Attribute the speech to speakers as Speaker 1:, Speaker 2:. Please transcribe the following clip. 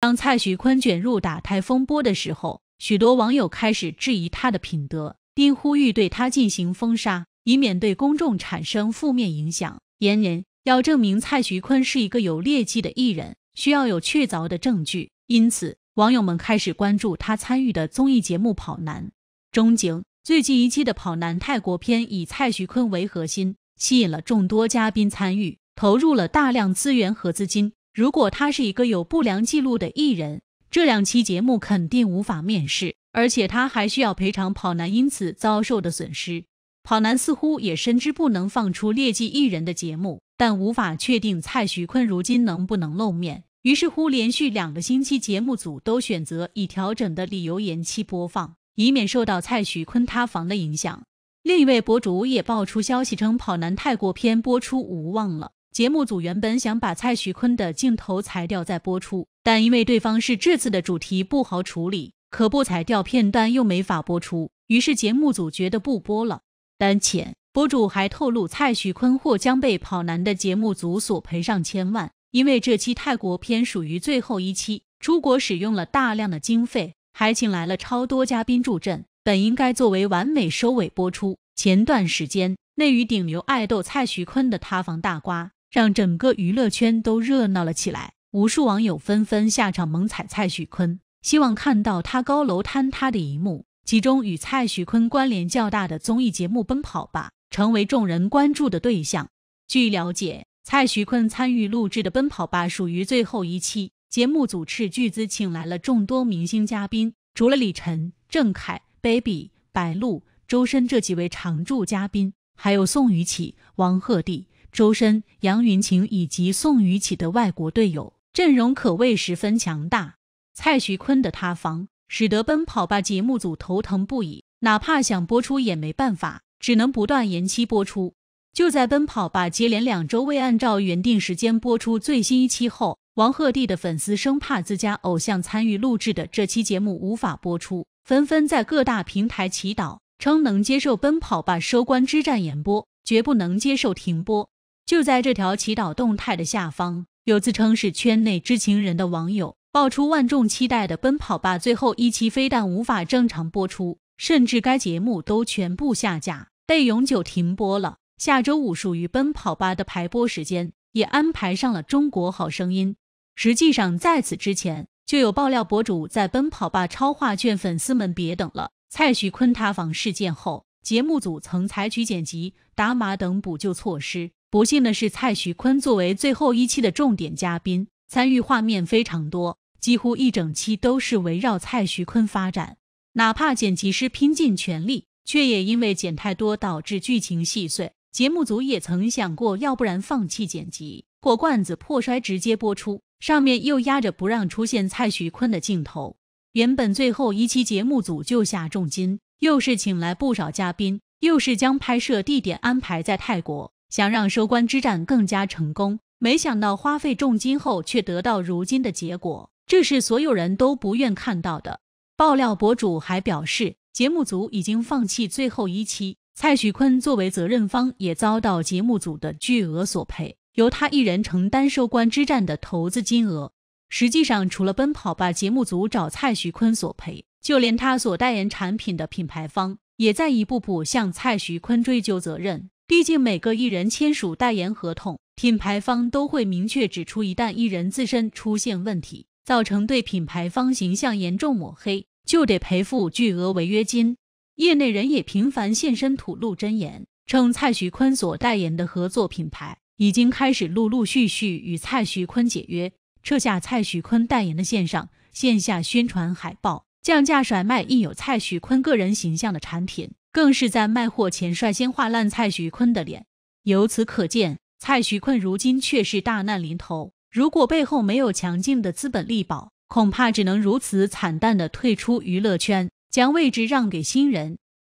Speaker 1: 当蔡徐坤卷入打胎风波的时候，许多网友开始质疑他的品德，并呼吁对他进行封杀，以免对公众产生负面影响。言人要证明蔡徐坤是一个有劣迹的艺人，需要有确凿的证据。因此，网友们开始关注他参与的综艺节目《跑男》。中景最近一期的《跑男》泰国篇以蔡徐坤为核心，吸引了众多嘉宾参与，投入了大量资源和资金。如果他是一个有不良记录的艺人，这两期节目肯定无法面世，而且他还需要赔偿跑男因此遭受的损失。跑男似乎也深知不能放出劣迹艺人的节目，但无法确定蔡徐坤如今能不能露面，于是乎连续两个星期，节目组都选择以调整的理由延期播放，以免受到蔡徐坤塌房的影响。另一位博主也爆出消息称，跑男泰国篇播出无望了。节目组原本想把蔡徐坤的镜头裁掉再播出，但因为对方是这次的主题不好处理，可不裁掉片段又没法播出，于是节目组觉得不播了。当前博主还透露，蔡徐坤或将被《跑男》的节目组索赔上千万，因为这期泰国片属于最后一期，出国使用了大量的经费，还请来了超多嘉宾助阵，本应该作为完美收尾播出。前段时间，内娱顶流爱豆蔡徐坤的塌房大瓜。让整个娱乐圈都热闹了起来，无数网友纷纷下场猛踩蔡徐坤，希望看到他高楼坍塌的一幕。其中与蔡徐坤关联较大的综艺节目《奔跑吧》成为众人关注的对象。据了解，蔡徐坤参与录制的《奔跑吧》属于最后一期，节目组斥巨资请来了众多明星嘉宾，除了李晨、郑恺、Baby、白鹿、周深这几位常驻嘉宾，还有宋雨琦、王鹤棣。周深、杨云晴以及宋雨琦的外国队友阵容可谓十分强大。蔡徐坤的塌房使得《奔跑吧》节目组头疼不已，哪怕想播出也没办法，只能不断延期播出。就在《奔跑吧》接连两周未按照原定时间播出最新一期后，王鹤棣的粉丝生怕自家偶像参与录制的这期节目无法播出，纷纷在各大平台祈祷，称能接受《奔跑吧》收官之战演播，绝不能接受停播。就在这条祈祷动态的下方，有自称是圈内知情人的网友爆出万众期待的《奔跑吧》最后一期，非但无法正常播出，甚至该节目都全部下架，被永久停播了。下周五属于《奔跑吧》的排播时间，也安排上了《中国好声音》。实际上，在此之前，就有爆料博主在《奔跑吧》超话劝粉丝们别等了。蔡徐坤塌房事件后，节目组曾采取剪辑、打码等补救措施。不幸的是，蔡徐坤作为最后一期的重点嘉宾，参与画面非常多，几乎一整期都是围绕蔡徐坤发展。哪怕剪辑师拼尽全力，却也因为剪太多导致剧情细碎。节目组也曾想过，要不然放弃剪辑，破罐子破摔直接播出，上面又压着不让出现蔡徐坤的镜头。原本最后一期节目组就下重金，又是请来不少嘉宾，又是将拍摄地点安排在泰国。想让收官之战更加成功，没想到花费重金后却得到如今的结果，这是所有人都不愿看到的。爆料博主还表示，节目组已经放弃最后一期，蔡徐坤作为责任方也遭到节目组的巨额索赔，由他一人承担收官之战的投资金额。实际上，除了《奔跑吧》节目组找蔡徐坤索赔，就连他所代言产品的品牌方也在一步步向蔡徐坤追究责任。毕竟每个艺人签署代言合同，品牌方都会明确指出，一旦艺人自身出现问题，造成对品牌方形象严重抹黑，就得赔付巨额违约金。业内人也频繁现身吐露真言，称蔡徐坤所代言的合作品牌已经开始陆陆续续与蔡徐坤解约，撤下蔡徐坤代言的线上、线下宣传海报，降价甩卖印有蔡徐坤个人形象的产品。更是在卖货前率先画烂蔡徐坤的脸，由此可见，蔡徐坤如今却是大难临头。如果背后没有强劲的资本力保，恐怕只能如此惨淡的退出娱乐圈，将位置让给新人。